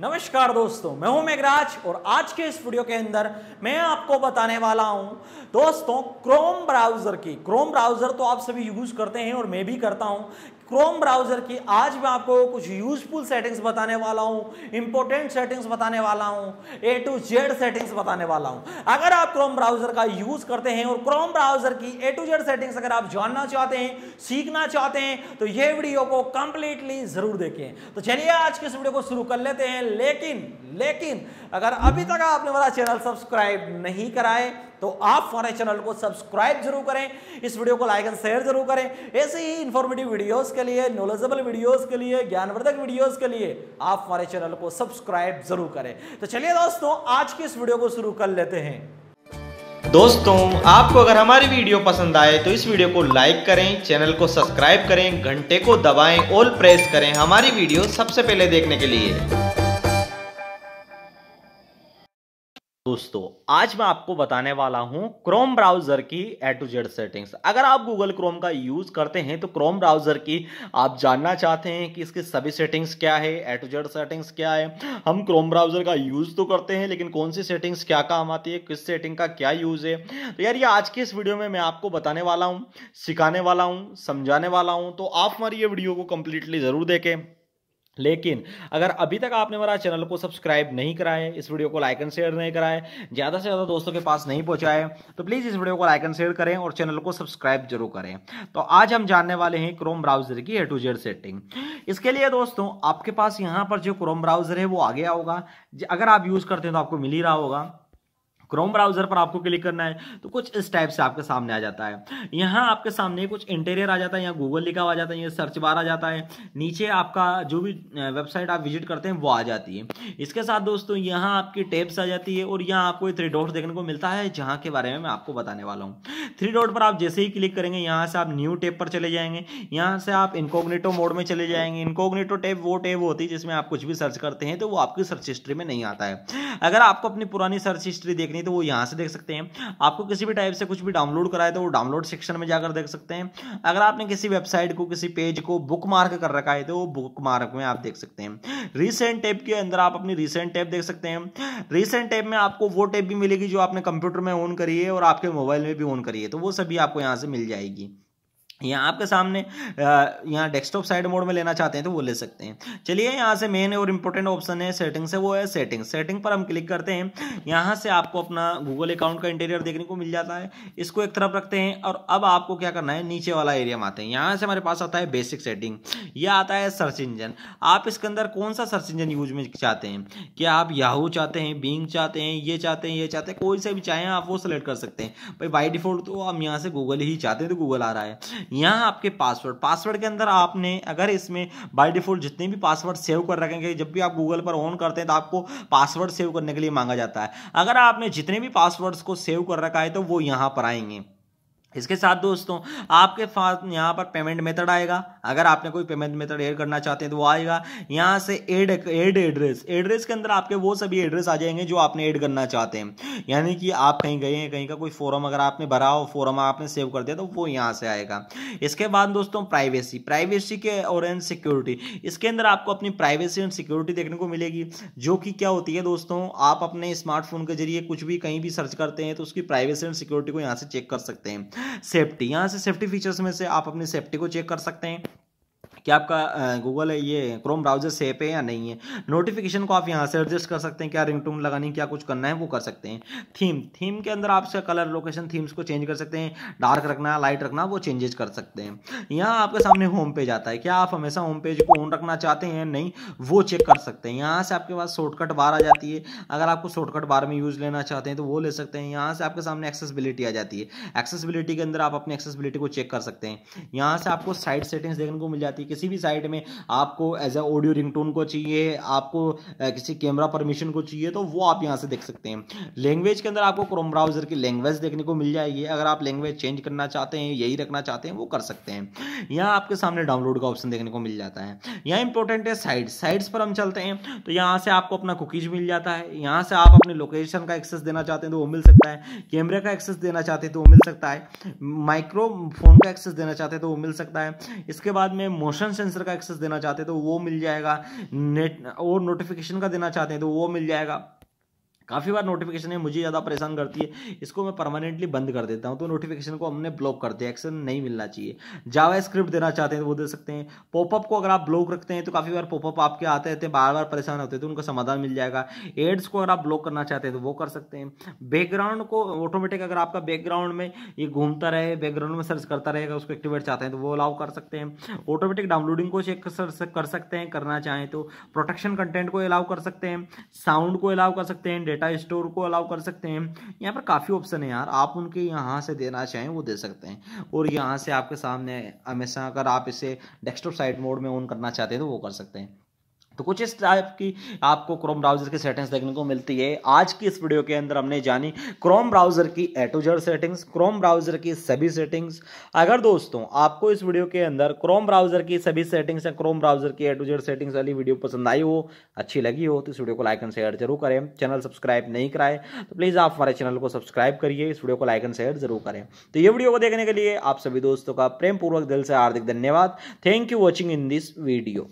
नमस्कार दोस्तों मैं हूं मेघराज और आज के इस वीडियो के अंदर मैं आपको बताने वाला हूं दोस्तों क्रोम ब्राउज़र की क्रोम ब्राउज़र तो आप सभी यूज़ करते हैं और मैं भी करता हूं क्रोम ब्राउजर की आज मैं आपको कुछ यूजफुल सेटिंग्स बताने वाला हूँ इंपॉर्टेंट सेटिंग्स बताने वाला हूँ ए टू जेड सेटिंग्स बताने वाला हूँ अगर आप क्रोम ब्राउजर का यूज करते हैं और क्रोम ब्राउजर की ए टू जेड सेटिंग्स अगर आप जानना चाहते हैं सीखना चाहते हैं तो यह वीडियो को कंप्लीटली जरूर देखें तो चलिए आज के इस वीडियो को शुरू कर लेते हैं लेकिन लेकिन अगर अभी तक आपने मेरा चैनल सब्सक्राइब नहीं कराए तो आप हमारे चैनल को सब्सक्राइब जरूर करें इस वीडियो को लाइक एंड शेयर जरूर करें ऐसे ही इंफॉर्मेटिव वीडियोस के लिए नॉलेजेबल वीडियोस के लिए ज्ञानवर्धक वीडियोस के लिए आप हमारे चैनल को सब्सक्राइब जरूर करें तो चलिए दोस्तों आज की इस वीडियो को शुरू कर लेते हैं दोस्तों आपको अगर हमारी वीडियो पसंद आए तो इस वीडियो को लाइक करें चैनल को सब्सक्राइब करें घंटे को दबाएं ऑल प्रेस करें हमारी वीडियो सबसे पहले देखने के लिए दोस्तों आज मैं आपको बताने वाला हूं क्रोम ब्राउजर की ए टू जेड सेटिंग्स अगर आप गूगल क्रोम का यूज करते हैं तो क्रोम ब्राउजर की आप जानना चाहते हैं कि इसकी सभी सेटिंग्स क्या है ए टू जेड सेटिंग्स क्या है हम क्रोम ब्राउजर का यूज तो करते हैं लेकिन कौन सी सेटिंग्स क्या काम आती है किस सेटिंग का क्या यूज है तो यार ये आज के इस वीडियो में मैं आपको बताने वाला हूँ सिखाने वाला हूँ समझाने वाला हूँ तो आप हमारी ये वीडियो को कंप्लीटली जरूर देखें लेकिन अगर अभी तक आपने हमारा चैनल को सब्सक्राइब नहीं कराए इस वीडियो को लाइक एंड शेयर नहीं कराए ज़्यादा से ज़्यादा दोस्तों के पास नहीं पहुंचाए तो प्लीज़ इस वीडियो को लाइक एंड शेयर करें और चैनल को सब्सक्राइब जरूर करें तो आज हम जानने वाले हैं क्रोम ब्राउजर की ए टू जेड सेटिंग इसके लिए दोस्तों आपके पास यहाँ पर जो क्रोम ब्राउजर है वो आ गया होगा अगर आप यूज़ करते हैं तो आपको मिल ही रहा होगा क्रोम ब्राउजर पर आपको क्लिक करना है तो कुछ इस टाइप से आपके सामने आ जाता है यहाँ आपके सामने कुछ इंटीरियर आ जाता है यहाँ गूगल लिखा हुआ आ जाता है ये सर्च बार आ जाता है नीचे आपका जो भी वेबसाइट आप विजिट करते हैं वो आ जाती है इसके साथ दोस्तों यहाँ आपकी टेब्स आ जाती है और यहाँ आपको थ्री डॉट देखने को मिलता है जहाँ के बारे में मैं आपको बताने वाला हूँ थ्री डॉट पर आप जैसे ही क्लिक करेंगे यहाँ से आप न्यू टेप पर चले जाएंगे यहाँ से आप इनकोग्नेटो मोड में चले जाएंगे इनकोग्नेटो टेप वो टेप होती है जिसमें आप कुछ भी सर्च करते हैं तो वो आपकी सर्च हिस्ट्री में नहीं आता है अगर आपको अपनी पुरानी सर्च हिस्ट्री देखनी तो वो यहाँ से देख सकते हैं आपको किसी भी टाइप से कुछ भी डाउनलोड कराए तो वो डाउनलोड सेक्शन में जाकर देख सकते हैं अगर आपने किसी वेबसाइट को किसी पेज को बुक मार्क कर रखा है तो वो बुक मार्क में आप देख सकते हैं रिसेंट टैब के अंदर आप अपनी रिसेंट टैब देख सकते हैं रिसेंट टैब में आपको वो टैब भी मिलेगी जो आपने कंप्यूटर में ऑन करी है और आपके मोबाइल में भी ऑन करी है तो वो सभी आपको यहाँ से मिल जाएगी यहाँ आपके सामने यहाँ डेस्कटॉप साइड मोड में लेना चाहते हैं तो वो ले सकते हैं चलिए यहाँ से मेन और इम्पोर्टेंट ऑप्शन है सेटिंग से वो है सेटिंग सेटिंग पर हम क्लिक करते हैं यहाँ से आपको अपना गूगल अकाउंट का इंटीरियर देखने को मिल जाता है इसको एक तरफ रखते हैं और अब आपको क्या करना है नीचे वाला एरिया में आते हैं यहाँ से हमारे पास आता है बेसिक सेटिंग यह आता है सर्च इंजन आप इसके अंदर कौन सा सर्च इंजन यूज में चाहते हैं क्या आप याहू चाहते हैं बींग चाहते हैं ये चाहते हैं ये चाहते हैं कोई से भी चाहें आप वो सेलेक्ट कर सकते हैं भाई बाई डिफॉल्ट तो हम यहाँ से गूगल ही चाहते हैं तो गूगल आ रहा है यहाँ आपके पासवर्ड पासवर्ड के अंदर आपने अगर इसमें बाई डिफॉल्ट जितने भी पासवर्ड सेव कर रखेंगे जब भी आप गूगल पर ऑन करते हैं तो आपको पासवर्ड सेव करने के लिए मांगा जाता है अगर आपने जितने भी पासवर्ड्स को सेव कर रखा है तो वो यहाँ पर आएंगे इसके साथ दोस्तों आपके पास यहाँ पर पेमेंट मेथड आएगा अगर आपने कोई पेमेंट मेथड एड करना चाहते हैं तो वो आएगा यहाँ से एड एड एड्रेस एड्रेस के अंदर आपके वो सभी एड्रेस आ जाएंगे जो आपने एड करना चाहते हैं यानी कि आप कहीं गए हैं कहीं का कोई फॉरम अगर आपने भरा हो फॉरम आपने सेव कर दिया तो वो यहाँ से आएगा इसके बाद दोस्तों प्राइवेसी प्राइवेसी के और एंड सिक्योरिटी इसके अंदर आपको अपनी प्राइवेसी एंड सिक्योरिटी देखने को मिलेगी जो कि क्या होती है दोस्तों आप अपने स्मार्टफोन के जरिए कुछ भी कहीं भी सर्च करते हैं तो उसकी प्राइवेसी एंड सिक्योरिटी को यहाँ से चेक कर सकते हैं सेफ्टी यहाँ से सेफ्टी फीचर्स में से आप अपनी सेफ्टी को चेक कर सकते हैं कि आपका गूगल है ये क्रोम ब्राउजर सेफ है या नहीं है नोटिफिकेशन को आप यहाँ से एडजस्ट कर सकते हैं क्या रिंग रिंगटोन लगानी क्या कुछ करना है वो कर सकते हैं थीम थीम के अंदर आप कलर लोकेशन थीम्स को चेंज कर सकते हैं डार्क रखना लाइट रखना वो चेंजेस कर सकते हैं यहाँ आपके सामने होम पेज आता है क्या आप हमेशा होम पेज को ऑन रखना चाहते हैं नहीं वो चेक कर सकते हैं यहाँ से आपके पास शॉर्टकट बार आ जाती है अगर आपको शॉर्टकट बार में यूज़ लेना चाहते हैं तो वो ले सकते हैं यहाँ से आपके सामने एक्सेसिबिलिटी आ जाती है एक्सेसिबिलिटी के अंदर आप अपनी एक्सेसिबिलिटी को चेक कर सकते हैं यहाँ से आपको साइड सेटिंग्स देखने को मिल जाती है किसी भी साइट में आपको एज ए ऑडियो रिंगटोन को चाहिए आपको uh, किसी कैमरा परमिशन को चाहिए तो वो आप यहाँ से देख सकते हैं लैंग्वेज के अंदर आपको क्रोम ब्राउजर की लैंग्वेज देखने को मिल जाएगी अगर आप लैंग्वेज चेंज करना चाहते हैं यही रखना चाहते हैं वो कर सकते हैं यहाँ आपके सामने डाउनलोड का ऑप्शन देखने को मिल जाता है यहाँ इंपॉर्टेंट है साइड साइड्स पर हम चलते हैं तो यहाँ से आपको अपना कुकीज मिल जाता है यहाँ से आप अपने लोकेशन का एक्सेस देना चाहते हैं तो वो मिल सकता है कैमरे का एक्सेस देना चाहते हैं तो वो मिल सकता है माइक्रोफोन का एक्सेस देना चाहते हैं तो वो मिल सकता है इसके बाद में मोशन मोशन सेंसर का एक्सेस देना चाहते हैं तो वो मिल जाएगा नेट और नोटिफिकेशन का देना चाहते हैं तो वो मिल जाएगा काफ़ी बार नोटिफिकेशन है मुझे ज़्यादा परेशान करती है इसको मैं परमानेंटली बंद कर देता हूँ तो नोटिफिकेशन को हमने ब्लॉक कर दिया एक्शन नहीं मिलना चाहिए जावा स्क्रिप्ट देना चाहते हैं तो वो दे सकते हैं पॉपअप को अगर आप ब्लॉक रखते हैं तो काफ़ी बार पॉपअप आपके आते रहते हैं बार बार परेशान होते हैं तो उनका समाधान मिल जाएगा एड्स को अगर आप ब्लॉक करना चाहते हैं तो वो कर सकते हैं बैकग्राउंड को ऑटोमेटिक अगर आपका बैकग्राउंड में ये घूमता रहे बैकग्राउंड में सर्च करता रहेगा उसको एक्टिवेट चाहते हैं तो वो अलाउ कर सकते हैं ऑटोमेटिक डाउनलोडिंग को चेक कर सकते हैं करना चाहें तो प्रोटेक्शन कंटेंट को अलाउ कर सकते हैं साउंड को अलाउ कर सकते हैं डेटा स्टोर को अलाउ कर सकते हैं यहाँ पर काफ़ी ऑप्शन है यार आप उनके यहाँ से देना चाहें वो दे सकते हैं और यहाँ से आपके सामने हमेशा अगर आप इसे डेस्कटॉप साइड मोड में ऑन करना चाहते हैं तो वो कर सकते हैं तो कुछ इस टाइप की आपको क्रोम ब्राउजर की सेटिंग्स देखने को मिलती है आज की इस वीडियो के अंदर हमने जानी क्रोम ब्राउजर की एटोजर सेटिंग्स क्रोम ब्राउजर की सभी सेटिंग्स अगर दोस्तों आपको इस वीडियो के अंदर क्रोम ब्राउजर की सभी सेटिंग्स या क्रोम ब्राउजर की एटोजर सेटिंग्स वाली वीडियो पसंद आई हो अच्छी लगी हो तो इस वीडियो को लाइक एंड शेयर जरूर करें चैनल सब्सक्राइब नहीं कराए तो प्लीज़ आप हमारे चैनल को सब्सक्राइब करिए इस वीडियो को लाइक एंड शेयर जरूर करें तो ये वीडियो को देखने के लिए आप सभी दोस्तों का प्रेमपूर्वक दिल से हार्दिक धन्यवाद thank you watching in this video